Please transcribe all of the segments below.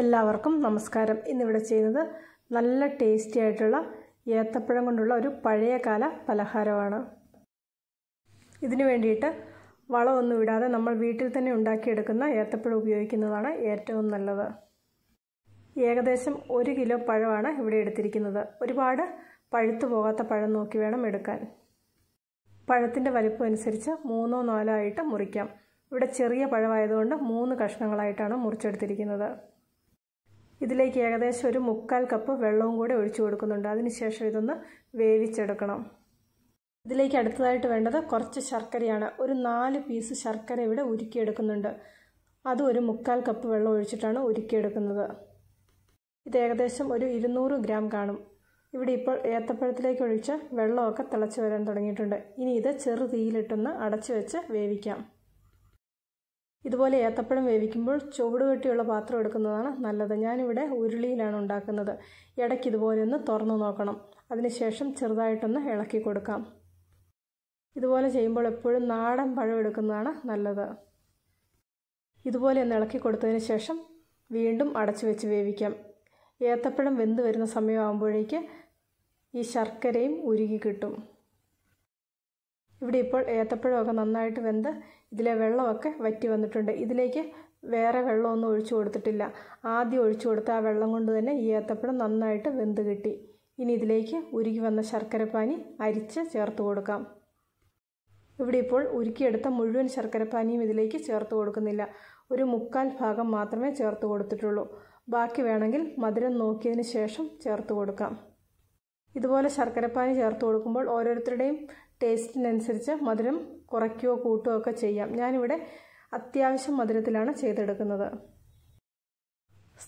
എല്ലാവർക്കും നമസ്കാരം ഇന്നിവിടെ ചെയ്യുന്നത് നല്ല ടേസ്റ്റി ആയിട്ടുള്ള ഏത്തപ്പഴം കൊണ്ടുള്ള ഒരു പഴയകാല പലഹാരമാണ് ഇതിനു വേണ്ടിയിട്ട് വളമൊന്നും ഇടാതെ നമ്മൾ വീട്ടിൽ തന്നെ ഉണ്ടാക്കിയെടുക്കുന്ന ഏത്തപ്പഴം ഉപയോഗിക്കുന്നതാണ് ഏറ്റവും നല്ലത് ഏകദേശം ഒരു കിലോ പഴമാണ് ഇവിടെ എടുത്തിരിക്കുന്നത് ഒരുപാട് പഴുത്തു പോകാത്ത പഴം നോക്കി വേണം എടുക്കാൻ പഴത്തിൻ്റെ വലിപ്പം അനുസരിച്ച് മൂന്നോ നാലോ ആയിട്ട് മുറിക്കാം ഇവിടെ ചെറിയ പഴമായതുകൊണ്ട് മൂന്ന് കഷ്ണങ്ങളായിട്ടാണ് മുറിച്ചെടുത്തിരിക്കുന്നത് ഇതിലേക്ക് ഏകദേശം ഒരു മുക്കാൽ കപ്പ് വെള്ളവും കൂടി ഒഴിച്ചു കൊടുക്കുന്നുണ്ട് അതിനുശേഷം ഇതൊന്ന് വേവിച്ചെടുക്കണം ഇതിലേക്ക് അടുത്തതായിട്ട് വേണ്ടത് കുറച്ച് ശർക്കരയാണ് ഒരു നാല് പീസ് ശർക്കര ഇവിടെ ഉരുക്കിയെടുക്കുന്നുണ്ട് അത് ഒരു മുക്കാൽ കപ്പ് വെള്ളം ഒഴിച്ചിട്ടാണ് ഉരുക്കിയെടുക്കുന്നത് ഇത് ഏകദേശം ഒരു ഇരുന്നൂറ് ഗ്രാം കാണും ഇവിടെ ഇപ്പോൾ ഏത്തപ്പഴത്തിലേക്ക് ഒഴിച്ച് വെള്ളമൊക്കെ തിളച്ച് വരാൻ തുടങ്ങിയിട്ടുണ്ട് ഇനി ഇത് ചെറു തീയിലിട്ടൊന്ന് അടച്ചു വെച്ച് വേവിക്കാം ഇതുപോലെ ഏത്തപ്പഴം വേവിക്കുമ്പോൾ ചുവട് കെട്ടിയുള്ള പാത്രം എടുക്കുന്നതാണ് നല്ലത് ഞാനിവിടെ ഉരുളിയിലാണ് ഉണ്ടാക്കുന്നത് ഇടയ്ക്ക് ഇതുപോലെ ഒന്ന് തുറന്നു നോക്കണം അതിനുശേഷം ചെറുതായിട്ടൊന്ന് ഇളക്കി കൊടുക്കാം ഇതുപോലെ ചെയ്യുമ്പോൾ എപ്പോഴും നാടൻ പഴം എടുക്കുന്നതാണ് നല്ലത് ഇതുപോലെ ഒന്ന് ഇളക്കി കൊടുത്തതിന് ശേഷം വീണ്ടും അടച്ചു വെച്ച് വേവിക്കാം ഏത്തപ്പഴം വെന്ത് വരുന്ന സമയമാകുമ്പോഴേക്ക് ഈ ശർക്കരയും ഉരുകി കിട്ടും ഇവിടെ ഇപ്പോൾ ഏത്തപ്പഴമൊക്കെ നന്നായിട്ട് വെന്ത് ഇതിലെ വെള്ളമൊക്കെ വറ്റി വന്നിട്ടുണ്ട് ഇതിലേക്ക് വേറെ വെള്ളമൊന്നും ഒഴിച്ചു കൊടുത്തിട്ടില്ല ആദ്യം ഒഴിച്ചു കൊടുത്ത ആ വെള്ളം കൊണ്ട് തന്നെ ഈ ഏത്തപ്പഴം നന്നായിട്ട് വെന്ത് കിട്ടി ഇനി ഇതിലേക്ക് ഉരുക്കി വന്ന ശർക്കരപ്പാനി അരിച്ച് ചേർത്ത് കൊടുക്കാം ഇവിടെ ഇപ്പോൾ ഉരുക്കിയെടുത്ത മുഴുവൻ ശർക്കരപ്പാനിയും ഇതിലേക്ക് ചേർത്ത് കൊടുക്കുന്നില്ല ഒരു മുക്കാൽ ഭാഗം മാത്രമേ ചേർത്ത് കൊടുത്തിട്ടുള്ളൂ ബാക്കി വേണമെങ്കിൽ മധുരം നോക്കിയതിന് ശേഷം ചേർത്ത് കൊടുക്കാം ഇതുപോലെ ശർക്കരപ്പാനി ചേർത്ത് കൊടുക്കുമ്പോൾ ഓരോരുത്തരുടെയും ടേസ്റ്റിനനുസരിച്ച് മധുരം കുറയ്ക്കുകയോ കൂട്ടുകയോ ഒക്കെ ചെയ്യാം ഞാനിവിടെ അത്യാവശ്യം മധുരത്തിലാണ് ചെയ്തെടുക്കുന്നത്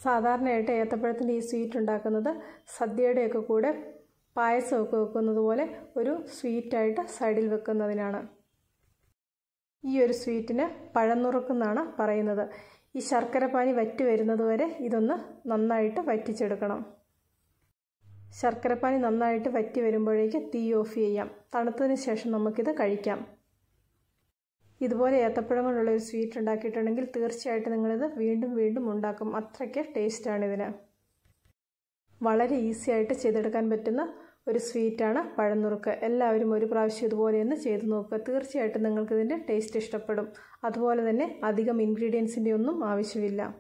സാധാരണയായിട്ട് ഏത്തപ്പഴത്തിൻ്റെ ഈ സ്വീറ്റ് ഉണ്ടാക്കുന്നത് സദ്യയുടെയൊക്കെ കൂടെ പായസമൊക്കെ വെക്കുന്നത് പോലെ ഒരു സ്വീറ്റായിട്ട് സൈഡിൽ വെക്കുന്നതിനാണ് ഈ ഒരു സ്വീറ്റിന് പഴന്നുറുക്കെന്നാണ് പറയുന്നത് ഈ ശർക്കരപ്പാനി വറ്റി വരുന്നത് വരെ ഇതൊന്ന് നന്നായിട്ട് വറ്റിച്ചെടുക്കണം ശർക്കരപ്പാനി നന്നായിട്ട് വറ്റി വരുമ്പോഴേക്ക് തീ ഓഫ് ചെയ്യാം തണുത്തതിന് ശേഷം നമുക്കിത് കഴിക്കാം ഇതുപോലെ ഏത്തപ്പഴം കൊണ്ടുള്ള ഒരു സ്വീറ്റ് ഉണ്ടാക്കിയിട്ടുണ്ടെങ്കിൽ തീർച്ചയായിട്ടും നിങ്ങളിത് വീണ്ടും വീണ്ടും ഉണ്ടാക്കും അത്രയ്ക്ക് ടേസ്റ്റാണിതിന് വളരെ ഈസി ആയിട്ട് ചെയ്തെടുക്കാൻ പറ്റുന്ന ഒരു സ്വീറ്റാണ് പഴനുറുക്ക് എല്ലാവരും ഒരു പ്രാവശ്യം ഇതുപോലെയൊന്ന് ചെയ്തു നോക്കുക തീർച്ചയായിട്ടും നിങ്ങൾക്കിതിൻ്റെ ടേസ്റ്റ് ഇഷ്ടപ്പെടും അതുപോലെ തന്നെ അധികം ഇൻഗ്രീഡിയൻസിൻ്റെ ഒന്നും ആവശ്യമില്ല